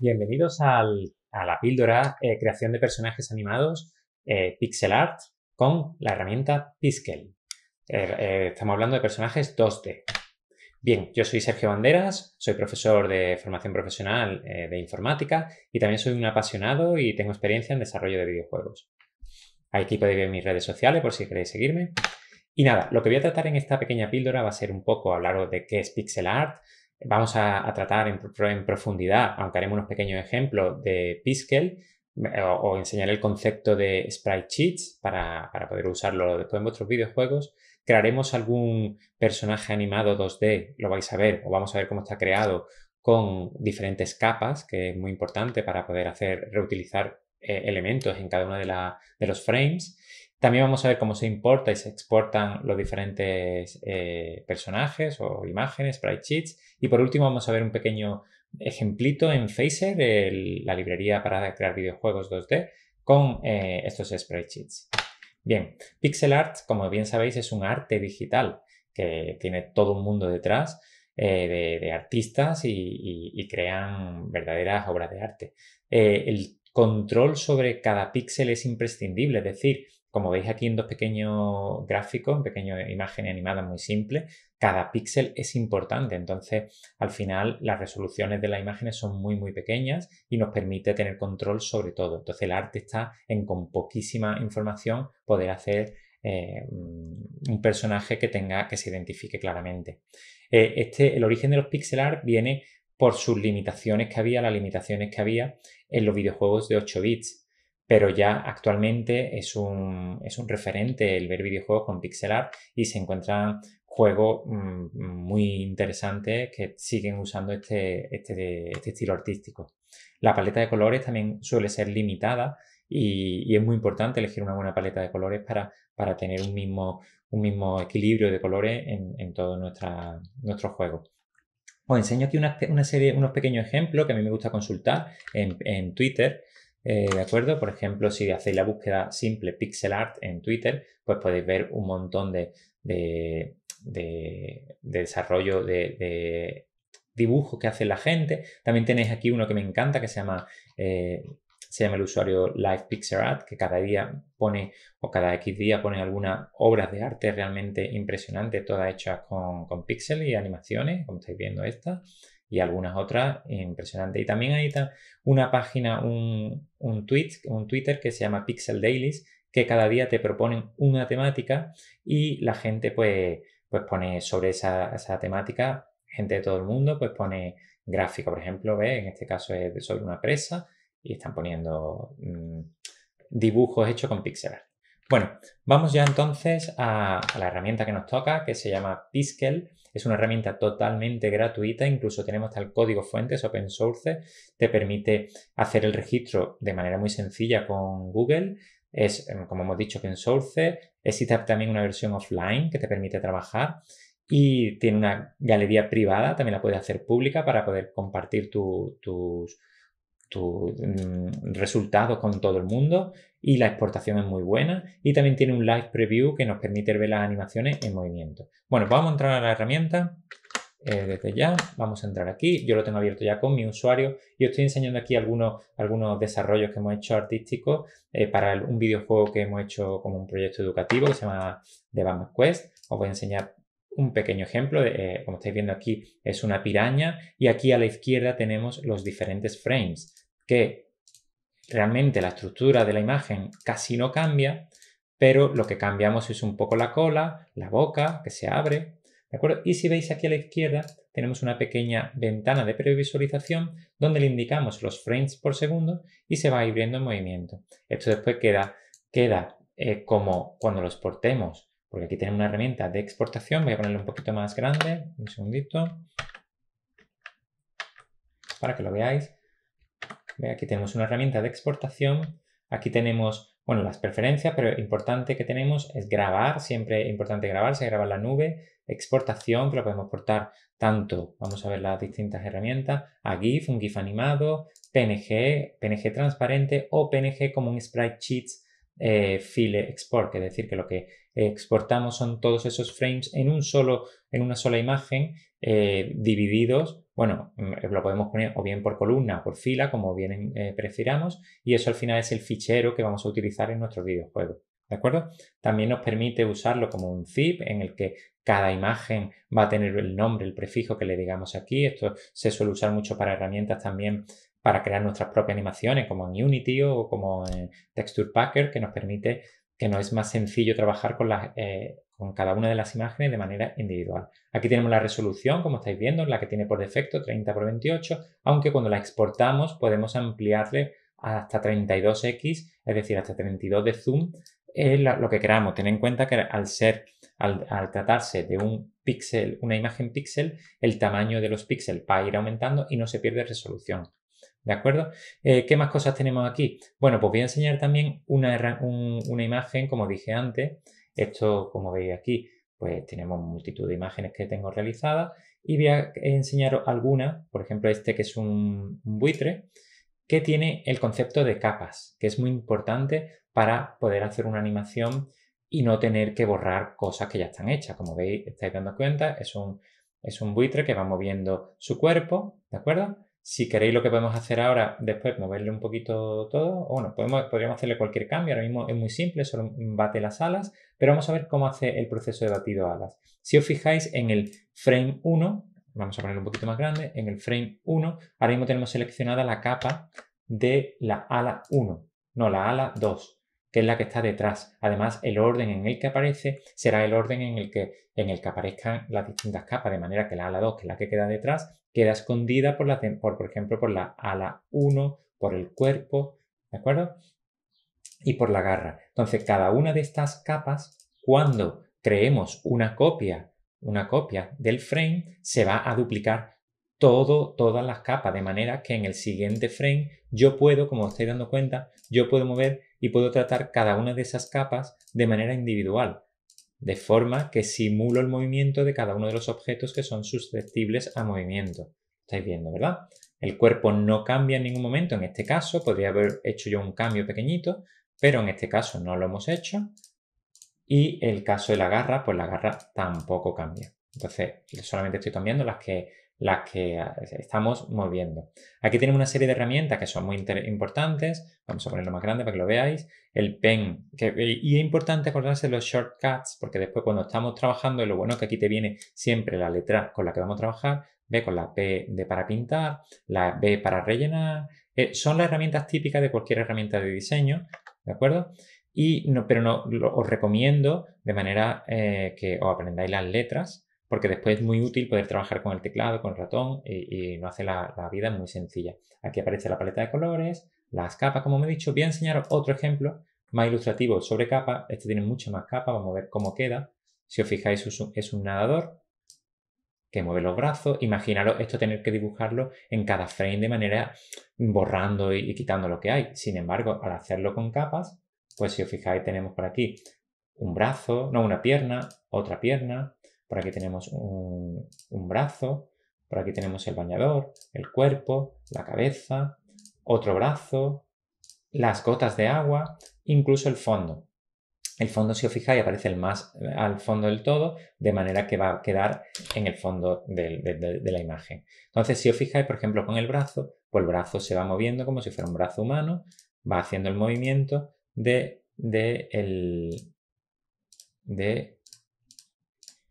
Bienvenidos a la píldora eh, creación de personajes animados eh, pixel art con la herramienta Pixel. Er, eh, estamos hablando de personajes 2D. Bien, yo soy Sergio Banderas, soy profesor de formación profesional de informática y también soy un apasionado y tengo experiencia en desarrollo de videojuegos. Aquí podéis ver mis redes sociales por si queréis seguirme. Y nada, lo que voy a tratar en esta pequeña píldora va a ser un poco hablaros de qué es pixel art, vamos a, tratar en, profundidad, aunque haremos unos pequeños ejemplos de Piskel, o, enseñar enseñaré el concepto de sprite sheets para, poder usarlo después en vuestros videojuegos. Crearemos algún personaje animado 2D, lo vais a ver, o vamos a ver cómo está creado con diferentes capas, que es muy importante para poder hacer reutilizar eh, elementos en cada uno de los frames. También vamos a ver cómo se importa y se exportan los diferentes eh, personajes o imágenes, sprite sheets. Y por último vamos a ver un pequeño ejemplito en Phaser, de la librería para crear videojuegos 2D, con eh, estos estos sheets. Bien, pixel art, como bien sabéis, es un arte digital que tiene todo un mundo detrás eh, de, artistas y, y, crean verdaderas obras de arte. el control sobre cada píxel es imprescindible, es decir, como veis aquí en dos pequeños gráficos, en pequeñas imágenes animadas muy simples, cada píxel es importante. Entonces, al final, las resoluciones de las imágenes son muy, muy pequeñas y nos permite tener control sobre todo. Entonces, el arte está en con poquísima información poder hacer eh, mm, un personaje que tenga, que se identifique claramente. Eh, este, el origen de los pixel art viene por sus limitaciones que había, las limitaciones que había en los videojuegos de 8 bits pero ya actualmente es un, referente el ver videojuegos con pixel art y se encuentran juegos mm, muy interesantes que siguen usando este, este, este, estilo artístico. La paleta de colores también suele ser limitada y, es muy importante elegir una buena paleta de colores para, tener un mismo, un mismo, equilibrio de colores en, en todo nuestra, nuestro juego. Os enseño aquí una, una serie, unos pequeños ejemplos que a mí me gusta consultar en, en Twitter eh, ¿De acuerdo? Por ejemplo, si hacéis la búsqueda simple pixel art en Twitter, pues podéis ver un montón de, desarrollo de, dibujos que hace la gente. También tenéis aquí uno que me encanta que se llama, eh, se llama el usuario Live Pixel Art, que cada día pone o cada X día pone algunas obras de arte realmente impresionantes, todas hechas con, con pixel y animaciones, como estáis viendo esta y algunas otras impresionantes. Y también hay una página, un, un, tweet, un Twitter que se llama Pixel Dailies, que cada día te proponen una temática y la gente pues, pues pone sobre esa, temática, gente de todo el mundo, pues pone gráfico, por ejemplo, en este caso es sobre una presa y están poniendo mm, dibujos hechos con píxeles. Bueno, vamos ya entonces a, la herramienta que nos toca, que se llama Piskel. Es una herramienta totalmente gratuita, incluso tenemos tal el código fuentes open source. Te permite hacer el registro de manera muy sencilla con Google. Es, em, como hemos dicho, open source. Existe también una versión offline que te permite trabajar y tiene una galería privada, también la puedes hacer pública para poder compartir tus tu mm, resultados con todo el mundo y la exportación es muy buena y también tiene un live preview que nos permite ver las animaciones en movimiento. Bueno, vamos a entrar a la herramienta eh, desde ya, vamos a entrar aquí, yo lo tengo abierto ya con mi usuario y os estoy enseñando aquí algunos, algunos desarrollos que hemos hecho artísticos eh, para un videojuego que hemos hecho como un proyecto educativo que se llama The Batman Quest, os voy a enseñar un pequeño ejemplo, eh, como estáis viendo aquí es una piraña y aquí a la izquierda tenemos los diferentes frames que realmente la estructura de la imagen casi no cambia, pero lo que cambiamos es un poco la cola, la boca que se abre, ¿de acuerdo? Y si veis aquí a la izquierda tenemos una pequeña ventana de previsualización donde le indicamos los frames por segundo y se va abriendo en movimiento. Esto después queda, queda eh, como cuando lo exportemos, porque aquí tenemos una herramienta de exportación, voy a ponerle un poquito más grande, un segundito, para que lo veáis. Aquí tenemos una herramienta de exportación, aquí tenemos, bueno, las preferencias, pero importante que tenemos es grabar, siempre es importante grabar, se graba en la nube, exportación, que lo podemos exportar tanto, vamos a ver las distintas herramientas, a GIF, un GIF animado, PNG, PNG transparente o PNG como un sprite Sheets eh, file export, es decir, que lo que exportamos son todos esos frames en un solo, en una sola imagen eh, divididos, bueno, mm, eh, lo podemos poner o bien por columna o por fila, como bien em, eh, prefiramos, y eso al final es el fichero que vamos a utilizar en nuestro videojuego. ¿De acuerdo? También nos permite usarlo como un zip en el que cada imagen va a tener el nombre, el prefijo que le digamos aquí. Esto se suele usar mucho para herramientas también para crear nuestras propias animaciones, como en Unity o como en Texture Packer, que nos permite que no es más sencillo trabajar con las con cada una de las imágenes de manera individual. Aquí tenemos la resolución, como estáis viendo, la que tiene por defecto 30 por 28, aunque cuando la exportamos podemos ampliarle hasta 32x, es decir, hasta 32 de zoom, es lo que queramos. Ten en cuenta que al ser, al, tratarse de un píxel, una imagen píxel, el tamaño de los píxeles va a ir aumentando y no se pierde resolución. ¿De acuerdo? Eh, ¿Qué más cosas tenemos aquí? Bueno, pues voy a enseñar también una imagen, como dije antes, esto, como veis aquí, pues tenemos multitud de imágenes que tengo realizadas y voy a enseñaros alguna. por ejemplo este que es un, buitre, que tiene el concepto de capas, que es muy importante para poder hacer una animación y no tener que borrar cosas que ya están hechas. Como veis, estáis dando cuenta, es un, buitre que va moviendo su cuerpo, ¿de acuerdo? Si queréis lo que podemos hacer ahora, después moverle un poquito todo, bueno, podemos, podríamos hacerle cualquier cambio, ahora mismo es muy simple, solo bate las alas, pero vamos a ver cómo hace el proceso de batido alas. Si os fijáis en el frame 1, vamos a ponerlo un poquito más grande, en el frame 1, ahora mismo tenemos seleccionada la capa de la ala 1, no, la ala 2, que es la que está detrás. Además, el orden en el que aparece será el orden en el que, en el que aparezcan las distintas capas, de manera que la ala 2, que es la que queda detrás, queda escondida por, la, por, por ejemplo, por la ala 1, por el cuerpo, ¿de acuerdo? y por la garra. Entonces, cada una de estas capas, cuando creemos una copia, una copia del frame, se va a duplicar todo, todas las capas, de manera que en el siguiente frame yo puedo, como os estáis dando cuenta, yo puedo mover y puedo tratar cada una de esas capas de manera individual, de forma que simulo el movimiento de cada uno de los objetos que son susceptibles a movimiento. Estáis viendo, ¿verdad? El cuerpo no cambia en ningún momento, en este caso podría haber hecho yo un cambio pequeñito, pero en este caso no lo hemos hecho. Y el caso de la garra, pues la garra tampoco cambia. Entonces, solamente estoy cambiando las que, las que eh, estamos moviendo. Aquí tenemos una serie de herramientas que son muy importantes. Vamos a ponerlo más grande para que lo veáis. El pen. y es importante acordarse de los shortcuts, porque después cuando estamos trabajando, lo bueno que aquí te viene siempre la letra con la que vamos a trabajar. B con la P de para pintar, la B para rellenar. Eh, son las herramientas típicas de cualquier herramienta de diseño ¿de acuerdo? Y no, pero no, os recomiendo de manera eh, que os aprendáis las letras, porque después es muy útil poder trabajar con el teclado, con el ratón, y, no hace la, vida muy sencilla. Aquí aparece la paleta de colores, las capas, como me he dicho, voy a enseñaros otro ejemplo más ilustrativo sobre capa, este tiene mucha más capa, vamos a ver cómo queda. Si os fijáis es un nadador, que mueve los brazos. Imaginaros esto tener que dibujarlo en cada frame de manera borrando y, quitando lo que hay. Sin embargo, al hacerlo con capas, pues si os fijáis tenemos por aquí un brazo, no, una pierna, otra pierna, por aquí tenemos un, un brazo, por aquí tenemos el bañador, el cuerpo, la cabeza, otro brazo, las gotas de agua, incluso el fondo el fondo, si os fijáis, aparece el más al fondo del todo, de manera que va a quedar en el fondo de, la imagen. Entonces, si os fijáis, por ejemplo, con el brazo, pues el brazo se va moviendo como si fuera un brazo humano, va haciendo el movimiento de, el,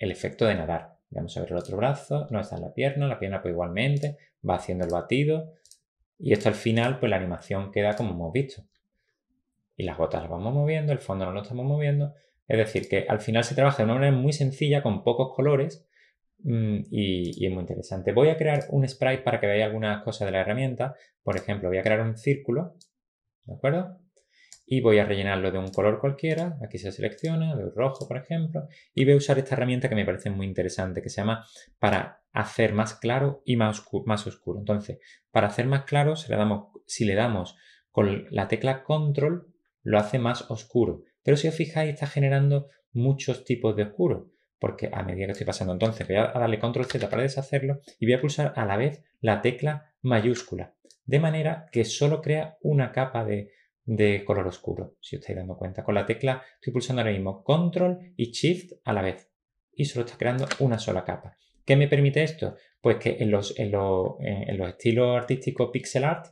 efecto de nadar. Vamos a ver el otro brazo, no está en la pierna, la pierna pues igualmente, va haciendo el batido, y esto al final, pues la animación queda como hemos visto y las gotas las vamos moviendo, el fondo no lo estamos moviendo. Es decir, que al final se trabaja de una manera muy sencilla, con pocos colores mm, y, es muy interesante. Voy a crear un sprite para que veáis algunas cosas de la herramienta. Por ejemplo, voy a crear un círculo, ¿de acuerdo? Y voy a rellenarlo de un color cualquiera. Aquí se selecciona, de rojo, por ejemplo. Y voy a usar esta herramienta que me parece muy interesante, que se llama para hacer más claro y más oscuro. Más oscuro. Entonces, para hacer más claro, si le damos con la tecla control, lo hace más oscuro. Pero si os fijáis, está generando muchos tipos de oscuro, porque a medida que estoy pasando, entonces voy a darle control Z para deshacerlo y voy a pulsar a la vez la tecla mayúscula, de manera que solo crea una capa de, color oscuro, si os estáis dando cuenta. Con la tecla estoy pulsando ahora mismo control y shift a la vez y solo está creando una sola capa. ¿Qué me permite esto? Pues que en los, en los, en los estilos artísticos pixel art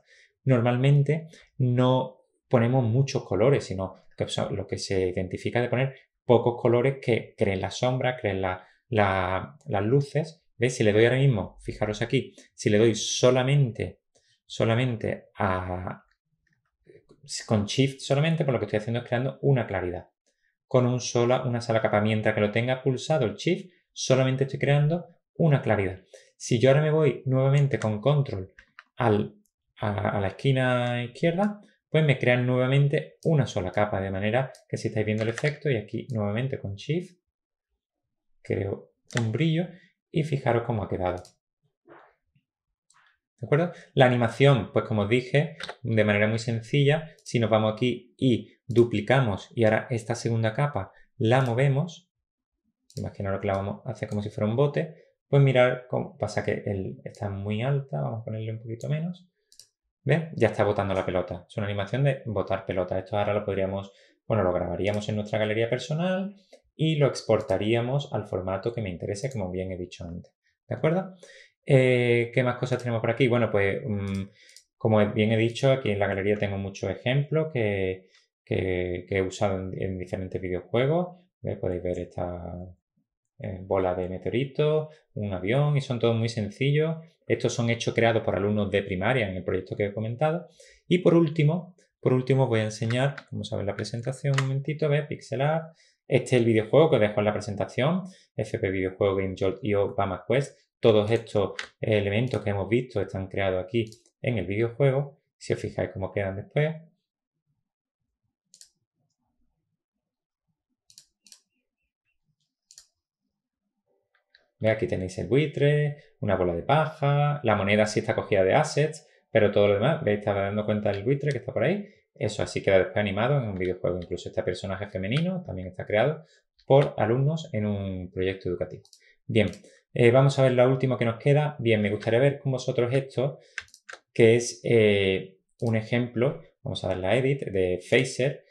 normalmente no ponemos muchos colores, sino que lo que se identifica de poner pocos colores que creen la sombra, creen las luces. ¿Ves? Si le doy ahora mismo, fijaros aquí, si le doy solamente, solamente a, con Shift solamente, por pues lo que estoy haciendo es creando una claridad. Con un sola, una sola capa, mientras que lo tenga pulsado el Shift, solamente estoy creando una claridad. Si yo ahora me voy nuevamente con Control a la esquina izquierda, pues me crean nuevamente una sola capa, de manera que si estáis viendo el efecto, y aquí nuevamente con Shift, creo un brillo, y fijaros cómo ha quedado. ¿De acuerdo? La animación, pues como os dije, de manera muy sencilla, si nos vamos aquí y duplicamos, y ahora esta segunda capa la movemos, imaginaros que la vamos a hacer como si fuera un bote, pues mirar cómo pasa que él está muy alta, vamos a ponerle un poquito menos, ¿Ves? Ya está botando la pelota. Es una animación de botar pelota. Esto ahora lo podríamos, bueno, lo grabaríamos en nuestra galería personal y lo exportaríamos al formato que me interese, como bien he dicho antes. ¿De acuerdo? Eh, ¿Qué más cosas tenemos por aquí? Bueno, pues mm, como bien he dicho, aquí en la galería tengo muchos ejemplos que, he usado en, diferentes videojuegos. Podéis ver esta, eh, bola de meteorito, un avión, y son todos muy sencillos. Estos son hechos creados por alumnos de primaria en el proyecto que he comentado. Y por último, por último voy a enseñar, como saben la presentación, un momentito, ve, pixel pixelar. Este es el videojuego que os dejo en la presentación, FP Videojuego Game Jolt y Obama Quest. Todos estos elementos que hemos visto están creados aquí en el videojuego. Si os fijáis cómo quedan después, Aquí tenéis el buitre, una bola de paja, la moneda sí está cogida de assets, pero todo lo demás, veis, está dando cuenta del buitre que está por ahí. Eso así queda después animado en un videojuego. Incluso este personaje femenino también está creado por alumnos en un proyecto educativo. Bien, eh, vamos a ver la última que nos queda. Bien, me gustaría ver con vosotros esto, que es eh, un ejemplo, vamos a ver la edit de Phaser,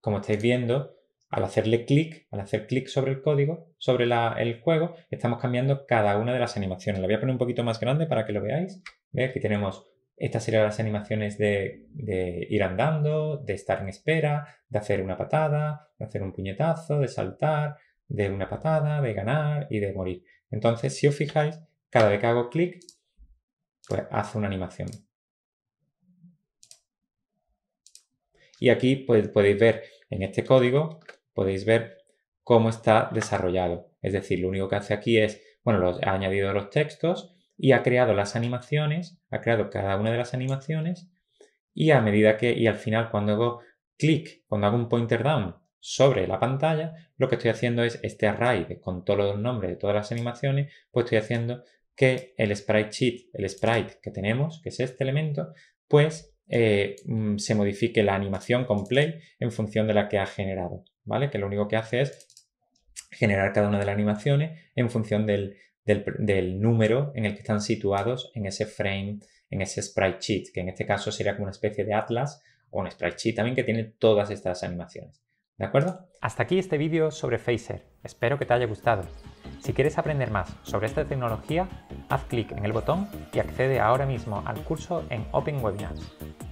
Como estáis viendo, al hacerle clic, al hacer clic sobre el código, sobre el juego, estamos cambiando cada una de las animaciones. La voy a poner un poquito más grande para que lo veáis. aquí tenemos estas de las animaciones de, ir andando, de estar en espera, de hacer una patada, de hacer un puñetazo, de saltar, de una patada, de ganar y de morir. Entonces, si os fijáis, cada vez que hago clic, pues hace una animación. Y aquí pues, podéis ver en este código podéis ver cómo está desarrollado. Es decir, lo único que hace aquí es, bueno, los, ha añadido los textos y ha creado las animaciones, ha creado cada una de las animaciones y a medida que, y al final cuando hago clic, cuando hago un pointer down sobre la pantalla, lo que estoy haciendo es este array con todos los nombres de todas las animaciones, pues estoy haciendo que el sprite sheet, el sprite que tenemos, que es este elemento, pues eh, mm, se modifique la animación con play en función de la que ha generado. Que lo único que hace es generar cada una de las animaciones en función del, del número en el que están situados en ese frame, en ese sprite sheet, que en este caso sería como una especie de atlas o un sprite sheet también que tiene todas estas animaciones. ¿De acuerdo? Hasta aquí este vídeo sobre Phaser. Espero que te haya gustado. Si quieres aprender más sobre esta tecnología, haz clic en el botón y accede ahora mismo al curso en Open Webinars.